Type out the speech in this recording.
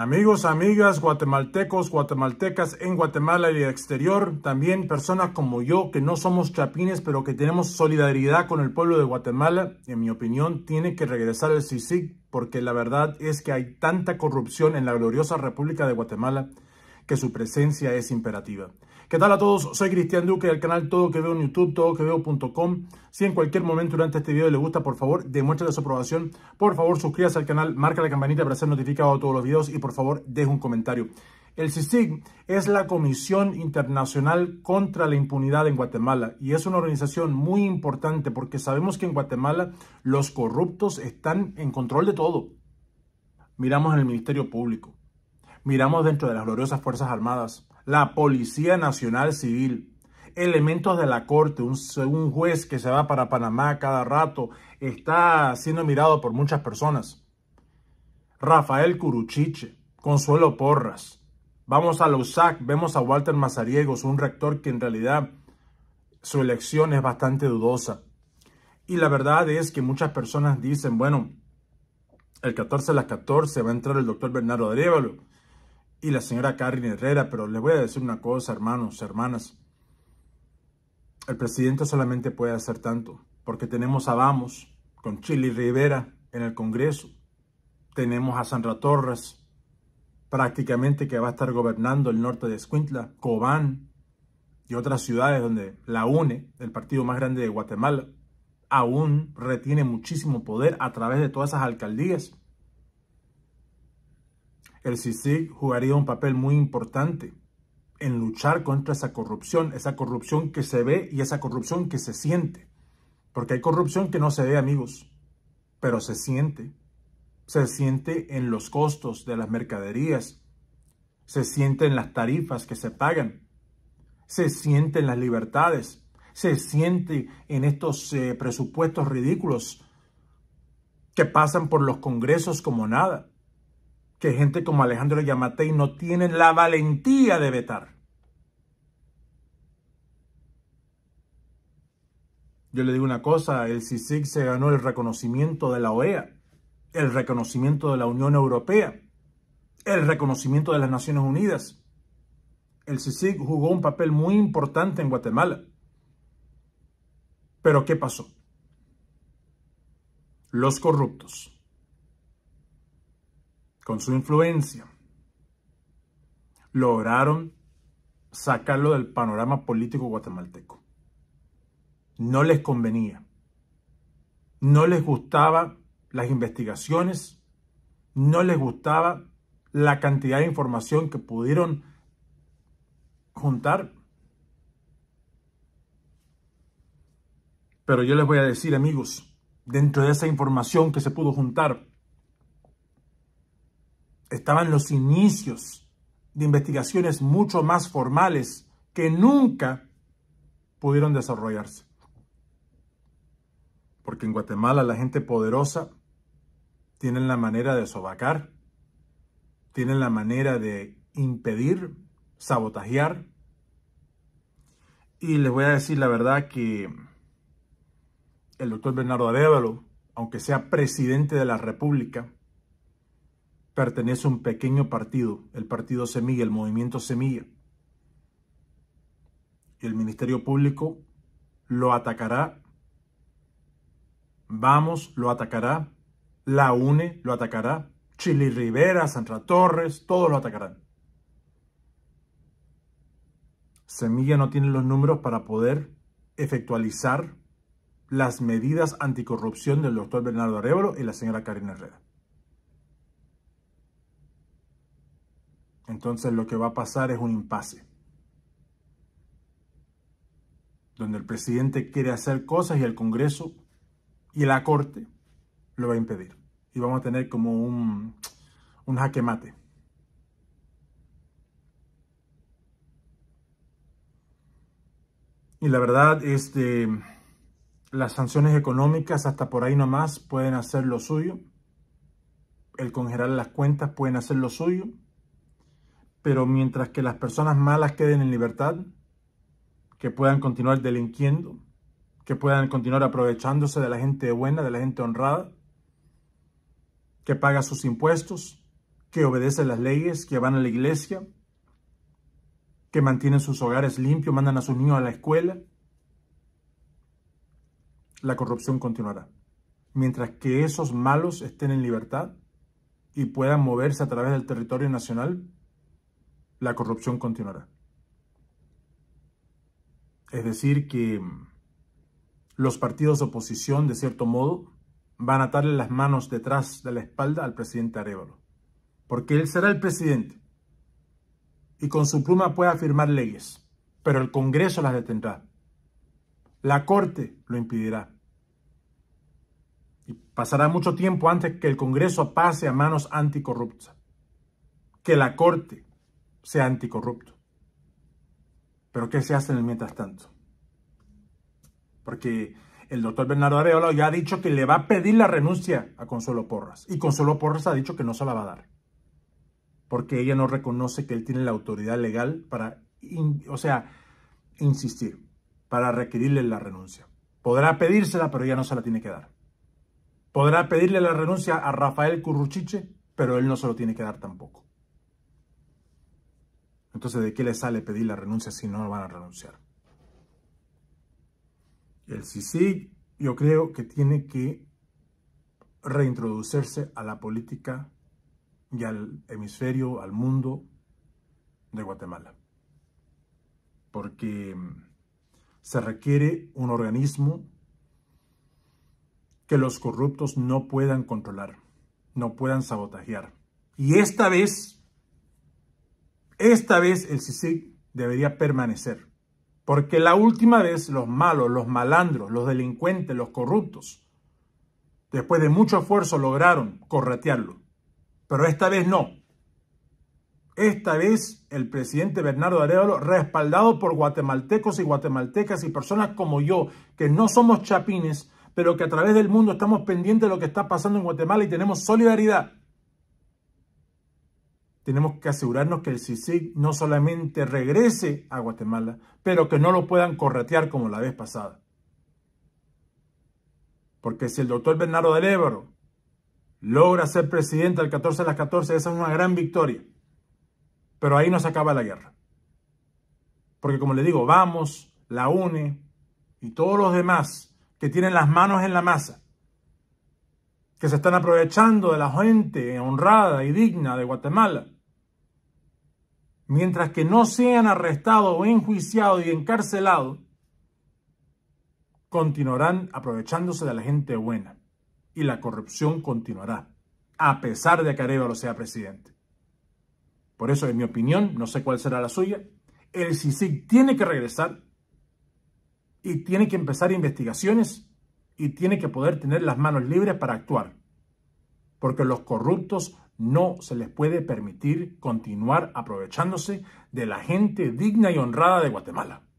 Amigos, amigas, guatemaltecos, guatemaltecas en Guatemala y el exterior, también personas como yo que no somos chapines, pero que tenemos solidaridad con el pueblo de Guatemala, en mi opinión, tiene que regresar el CICIG porque la verdad es que hay tanta corrupción en la gloriosa República de Guatemala que su presencia es imperativa. ¿Qué tal a todos? Soy Cristian Duque del canal Todo Que Veo en YouTube, todoqueveo.com. Si en cualquier momento durante este video le gusta, por favor, demuéstrale su aprobación. Por favor, suscríbase al canal, marca la campanita para ser notificado de todos los videos y por favor, deje un comentario. El CICIG es la Comisión Internacional contra la Impunidad en Guatemala y es una organización muy importante porque sabemos que en Guatemala los corruptos están en control de todo. Miramos en el Ministerio Público, Miramos dentro de las gloriosas Fuerzas Armadas, la Policía Nacional Civil, elementos de la corte, un, juez que se va para Panamá cada rato, está siendo mirado por muchas personas. Rafael Curuchiche, Consuelo Porras. Vamos a losac, vemos a Walter Mazariegos, un rector que en realidad su elección es bastante dudosa. Y la verdad es que muchas personas dicen, bueno, el 14 a las 14 va a entrar el doctor Bernardo Arevalo y la señora Karin Herrera, pero les voy a decir una cosa, hermanos, hermanas. El presidente solamente puede hacer tanto, porque tenemos a Vamos con Chile Rivera en el Congreso. Tenemos a Sandra Torres, prácticamente que va a estar gobernando el norte de Escuintla, Cobán y otras ciudades donde la UNE, el partido más grande de Guatemala, aún retiene muchísimo poder a través de todas esas alcaldías el CICIG jugaría un papel muy importante en luchar contra esa corrupción, esa corrupción que se ve y esa corrupción que se siente. Porque hay corrupción que no se ve, amigos, pero se siente. Se siente en los costos de las mercaderías, se siente en las tarifas que se pagan, se siente en las libertades, se siente en estos eh, presupuestos ridículos que pasan por los congresos como nada que gente como Alejandro Yamatei no tienen la valentía de vetar. Yo le digo una cosa, el CICIG se ganó el reconocimiento de la OEA, el reconocimiento de la Unión Europea, el reconocimiento de las Naciones Unidas. El CICIG jugó un papel muy importante en Guatemala. Pero ¿qué pasó? Los corruptos con su influencia, lograron sacarlo del panorama político guatemalteco. No les convenía. No les gustaba las investigaciones, no les gustaba la cantidad de información que pudieron juntar. Pero yo les voy a decir, amigos, dentro de esa información que se pudo juntar, estaban los inicios de investigaciones mucho más formales que nunca pudieron desarrollarse. Porque en Guatemala la gente poderosa tiene la manera de sobacar, tiene la manera de impedir, sabotajear. Y les voy a decir la verdad que el doctor Bernardo arévalo aunque sea presidente de la República, pertenece a un pequeño partido, el Partido Semilla, el Movimiento Semilla. el Ministerio Público lo atacará. Vamos, lo atacará. La UNE lo atacará. Chili Rivera, Sandra Torres, todos lo atacarán. Semilla no tiene los números para poder efectualizar las medidas anticorrupción del doctor Bernardo Arebro y la señora Karina Herrera. entonces lo que va a pasar es un impasse, donde el presidente quiere hacer cosas y el Congreso y la Corte lo va a impedir. Y vamos a tener como un, un jaque mate. Y la verdad, que este, las sanciones económicas hasta por ahí nomás pueden hacer lo suyo. El congelar las cuentas pueden hacer lo suyo pero mientras que las personas malas queden en libertad, que puedan continuar delinquiendo, que puedan continuar aprovechándose de la gente buena, de la gente honrada, que paga sus impuestos, que obedece las leyes, que van a la iglesia, que mantienen sus hogares limpios, mandan a sus niños a la escuela, la corrupción continuará. Mientras que esos malos estén en libertad y puedan moverse a través del territorio nacional, la corrupción continuará. Es decir, que mm, los partidos de oposición, de cierto modo, van a atarle las manos detrás de la espalda al presidente Arevalo, porque él será el presidente y con su pluma puede firmar leyes, pero el Congreso las detendrá. La Corte lo impedirá. Y pasará mucho tiempo antes que el Congreso pase a manos anticorruptas, que la Corte sea anticorrupto. Pero ¿qué se hace en el mientras tanto? Porque el doctor Bernardo Areola ya ha dicho que le va a pedir la renuncia a Consuelo Porras. Y Consuelo Porras ha dicho que no se la va a dar. Porque ella no reconoce que él tiene la autoridad legal para, o sea, insistir, para requerirle la renuncia. Podrá pedírsela, pero ella no se la tiene que dar. Podrá pedirle la renuncia a Rafael Curruchiche, pero él no se lo tiene que dar tampoco. Entonces, ¿de qué le sale pedir la renuncia si no van a renunciar? El CICIG yo creo que tiene que reintroducirse a la política y al hemisferio, al mundo de Guatemala. Porque mm, se requiere un organismo que los corruptos no puedan controlar, no puedan sabotajear. Y esta vez esta vez el CICIG debería permanecer, porque la última vez los malos, los malandros, los delincuentes, los corruptos, después de mucho esfuerzo lograron corretearlo. Pero esta vez no. Esta vez el presidente Bernardo Arevalo, respaldado por guatemaltecos y guatemaltecas y personas como yo, que no somos chapines, pero que a través del mundo estamos pendientes de lo que está pasando en Guatemala y tenemos solidaridad tenemos que asegurarnos que el CICIG no solamente regrese a Guatemala, pero que no lo puedan corretear como la vez pasada. Porque si el doctor Bernardo del Ebro logra ser presidente al 14 de las 14, esa es una gran victoria. Pero ahí no se acaba la guerra. Porque como le digo, vamos, la UNE y todos los demás que tienen las manos en la masa que se están aprovechando de la gente honrada y digna de Guatemala. Mientras que no sean arrestados o enjuiciados y encarcelados, continuarán aprovechándose de la gente buena y la corrupción continuará, a pesar de que Arevalo sea presidente. Por eso, en mi opinión, no sé cuál será la suya, el CICIC tiene que regresar y tiene que empezar investigaciones y tiene que poder tener las manos libres para actuar, porque los corruptos no se les puede permitir continuar aprovechándose de la gente digna y honrada de Guatemala.